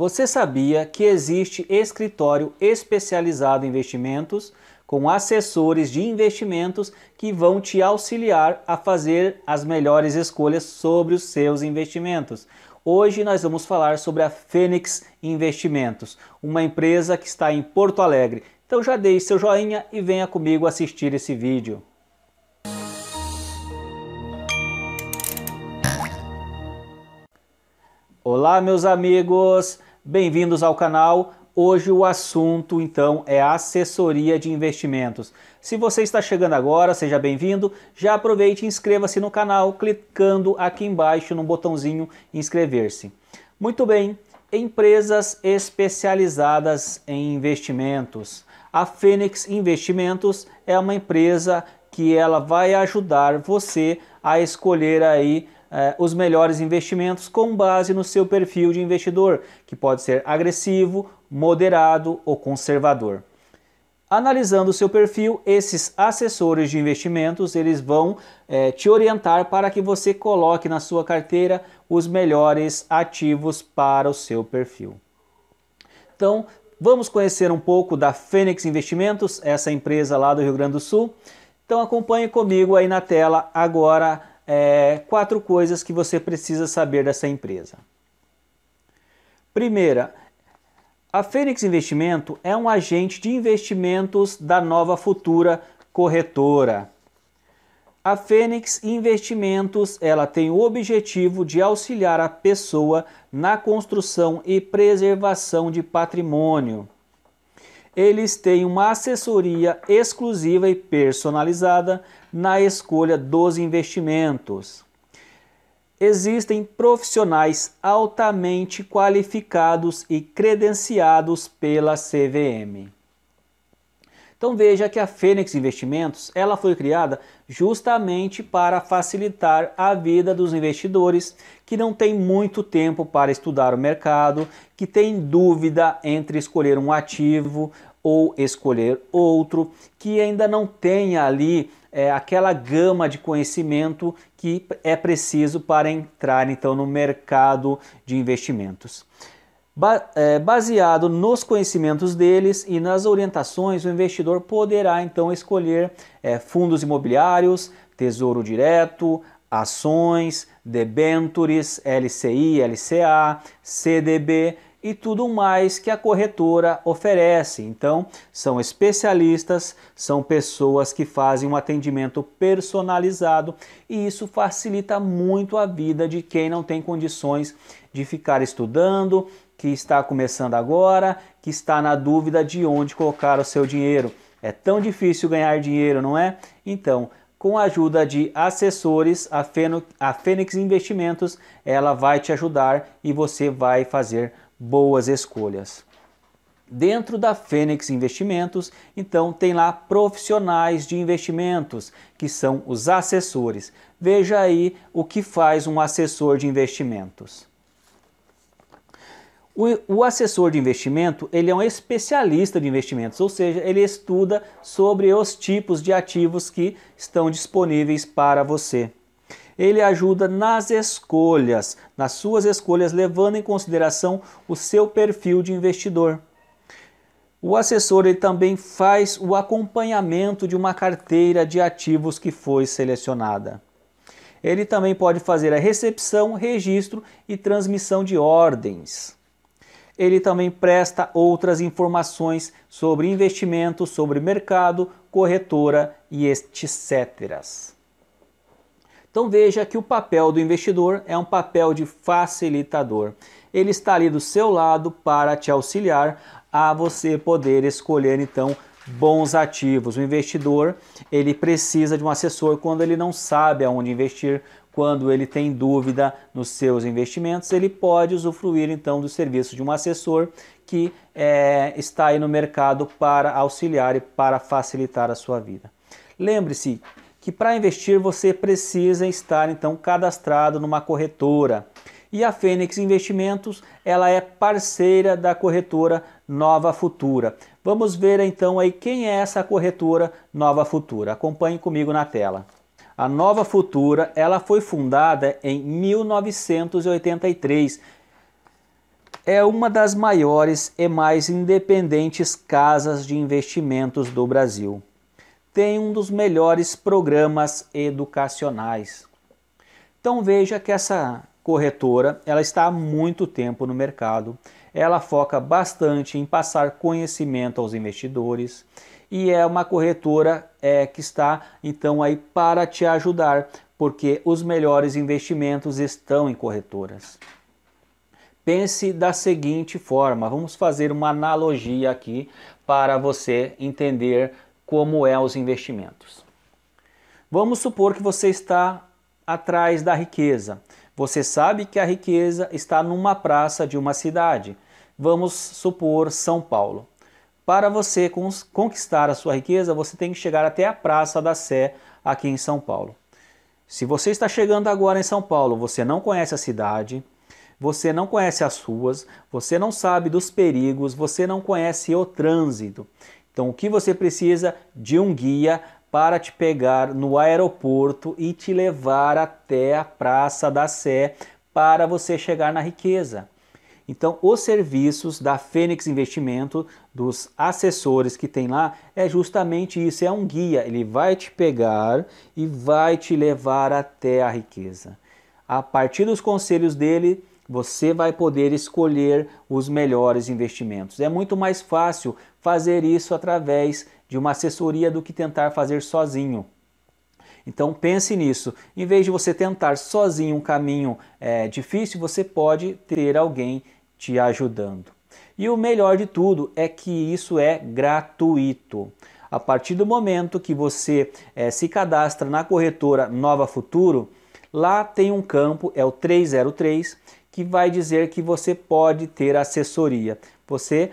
Você sabia que existe escritório especializado em investimentos com assessores de investimentos que vão te auxiliar a fazer as melhores escolhas sobre os seus investimentos. Hoje nós vamos falar sobre a Fênix Investimentos, uma empresa que está em Porto Alegre. Então já deixe seu joinha e venha comigo assistir esse vídeo. Olá, meus amigos! Bem-vindos ao canal. Hoje o assunto então é assessoria de investimentos. Se você está chegando agora, seja bem-vindo. Já aproveite e inscreva-se no canal clicando aqui embaixo no botãozinho inscrever-se. Muito bem. Empresas especializadas em investimentos. A Fênix Investimentos é uma empresa que ela vai ajudar você a escolher aí eh, os melhores investimentos com base no seu perfil de investidor, que pode ser agressivo, moderado ou conservador. Analisando o seu perfil, esses assessores de investimentos eles vão eh, te orientar para que você coloque na sua carteira os melhores ativos para o seu perfil. Então, vamos conhecer um pouco da Fênix Investimentos, essa empresa lá do Rio Grande do Sul. Então acompanhe comigo aí na tela agora é, quatro coisas que você precisa saber dessa empresa. Primeira, a Fênix Investimento é um agente de investimentos da Nova Futura Corretora. A Fênix Investimentos, ela tem o objetivo de auxiliar a pessoa na construção e preservação de patrimônio eles têm uma assessoria exclusiva e personalizada na escolha dos investimentos. Existem profissionais altamente qualificados e credenciados pela CVM. Então veja que a Fênix Investimentos, ela foi criada justamente para facilitar a vida dos investidores que não têm muito tempo para estudar o mercado, que têm dúvida entre escolher um ativo ou escolher outro que ainda não tenha ali é, aquela gama de conhecimento que é preciso para entrar então no mercado de investimentos. Ba é, baseado nos conhecimentos deles e nas orientações, o investidor poderá então escolher é, fundos imobiliários, tesouro direto, ações, debentures, LCI, LCA, CDB, e tudo mais que a corretora oferece. Então, são especialistas, são pessoas que fazem um atendimento personalizado e isso facilita muito a vida de quem não tem condições de ficar estudando, que está começando agora, que está na dúvida de onde colocar o seu dinheiro. É tão difícil ganhar dinheiro, não é? Então, com a ajuda de assessores, a, a Fênix Investimentos, ela vai te ajudar e você vai fazer boas escolhas. Dentro da Fênix Investimentos, então tem lá profissionais de investimentos, que são os assessores. Veja aí o que faz um assessor de investimentos. O, assessor de investimento ele é um especialista de investimentos, ou seja, ele estuda sobre os tipos de ativos que estão disponíveis para você ele ajuda nas escolhas, nas suas escolhas, levando em consideração o seu perfil de investidor. O assessor ele também faz o acompanhamento de uma carteira de ativos que foi selecionada. Ele também pode fazer a recepção, registro e transmissão de ordens. Ele também presta outras informações sobre investimento, sobre mercado, corretora e etc. Então veja que o papel do investidor é um papel de facilitador. Ele está ali do seu lado para te auxiliar a você poder escolher então bons ativos. O investidor, ele precisa de um assessor quando ele não sabe aonde investir, quando ele tem dúvida nos seus investimentos, ele pode usufruir então do serviço de um assessor que é, está aí no mercado para auxiliar e para facilitar a sua vida. Lembre-se que para investir você precisa estar então cadastrado numa corretora. E a Fênix Investimentos, ela é parceira da corretora Nova Futura. Vamos ver então aí quem é essa corretora Nova Futura. Acompanhe comigo na tela. A Nova Futura, ela foi fundada em 1983 é uma das maiores e mais independentes casas de investimentos do Brasil tem um dos melhores programas educacionais. Então veja que essa corretora, ela está há muito tempo no mercado. Ela foca bastante em passar conhecimento aos investidores e é uma corretora é, que está então aí para te ajudar, porque os melhores investimentos estão em corretoras. Pense da seguinte forma, vamos fazer uma analogia aqui para você entender como é os investimentos. Vamos supor que você está atrás da riqueza. Você sabe que a riqueza está numa praça de uma cidade. Vamos supor São Paulo. Para você conquistar a sua riqueza, você tem que chegar até a Praça da Sé, aqui em São Paulo. Se você está chegando agora em São Paulo, você não conhece a cidade, você não conhece as ruas, você não sabe dos perigos, você não conhece o trânsito. Então, o que você precisa de um guia para te pegar no aeroporto e te levar até a Praça da Sé para você chegar na riqueza. Então, os serviços da Fênix Investimento, dos assessores que tem lá, é justamente isso: é um guia. Ele vai te pegar e vai te levar até a riqueza. A partir dos conselhos dele, você vai poder escolher os melhores investimentos. É muito mais fácil fazer isso através de uma assessoria do que tentar fazer sozinho. Então pense nisso. Em vez de você tentar sozinho um caminho é, difícil, você pode ter alguém te ajudando. E o melhor de tudo é que isso é gratuito. A partir do momento que você é, se cadastra na corretora Nova Futuro, lá tem um campo, é o 303, que vai dizer que você pode ter assessoria. Você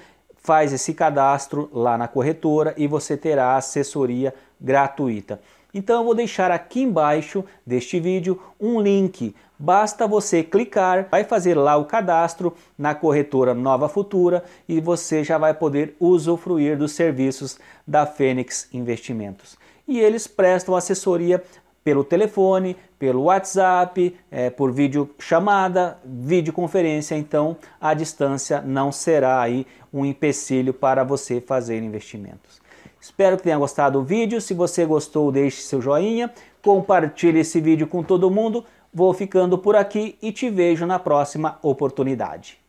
faz esse cadastro lá na corretora e você terá assessoria gratuita. Então eu vou deixar aqui embaixo deste vídeo um link. Basta você clicar, vai fazer lá o cadastro na corretora Nova Futura e você já vai poder usufruir dos serviços da Fênix Investimentos. E eles prestam assessoria pelo telefone, pelo WhatsApp, é, por videochamada, videoconferência, então a distância não será aí um empecilho para você fazer investimentos. Espero que tenha gostado do vídeo, se você gostou deixe seu joinha, compartilhe esse vídeo com todo mundo, vou ficando por aqui e te vejo na próxima oportunidade.